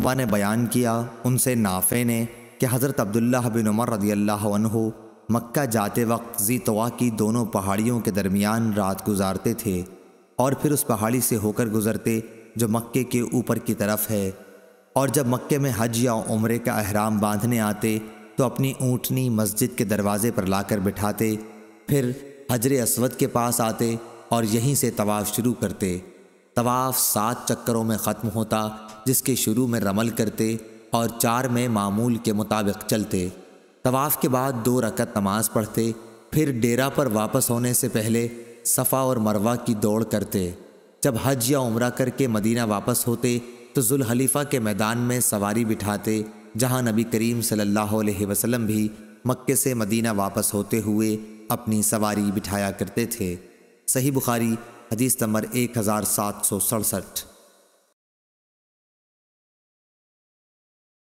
अकबा ने बयान किया उनसे नाफे ने कि हज़रत अब्दुल्ला बिन उमर रदी अल्लाह मक्का जाते वक्त जी तोा की दोनों पहाड़ियों के दरमियान रात गुजारते थे और फिर उस पहाड़ी से होकर गुजरते जो मक्के के ऊपर की तरफ है और जब मक्के में हज या उम्र का अहराम बांधने आते तो अपनी ऊँटनी मस्जिद के दरवाज़े पर लाकर बिठाते फिर हजर असवद के पास आते और यहीं से तवाफ़ शुरू करते तवाफ़ सात चक्करों में ख़त्म होता जिसके शुरू में रमल करते और चार में मामूल के मुताबिक चलते तवाफ़ के बाद दो रकत नमाज पढ़ते फिर डेरा पर वापस होने से पहले सफ़ा और मरवा की दौड़ करते जब हज या उम्र करके मदीना वापस होते तो हलीफ़ा के मैदान में सवारी बिठाते जहां नबी करीम सल्लल्लाहु अलैहि वसल्लम भी मक्के से मदीना वापस होते हुए अपनी सवारी बिठाया करते थे सही बुखारी हदीस नंबर एक हज़ार सात सौ सड़सठ